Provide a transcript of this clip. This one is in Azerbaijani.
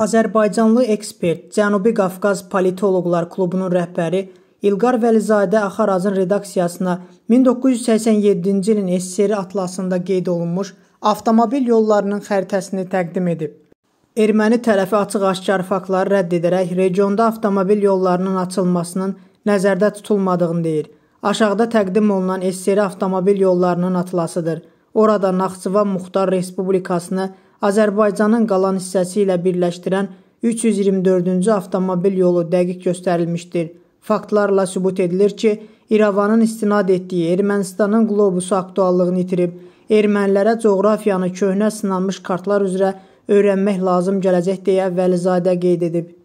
Azərbaycanlı ekspert, Cənubi Qafqaz Politoloqlar Klubunun rəhbəri İlqar Vəlizadə Axarazın redaksiyasına 1987-ci ilin SSR atlasında qeyd olunmuş avtomobil yollarının xəritəsini təqdim edib. Erməni tərəfi açıq-aşkar faktları rədd edərək regionda avtomobil yollarının açılmasının nəzərdə tutulmadığını deyir. Aşağıda təqdim olunan SSR avtomobil yollarının atlasıdır. Orada Naxçıvan Muxtar Respublikasını Azərbaycanın qalan hissəsi ilə birləşdirən 324-cü avtomobil yolu dəqiq göstərilmişdir. Faktlarla sübut edilir ki, İrəvanın istinad etdiyi Ermənistanın qlobusu aktuallığını itirib, ermənilərə coğrafiyanı köhnə sınanmış kartlar üzrə öyrənmək lazım gələcək deyə Vəlizadə qeyd edib.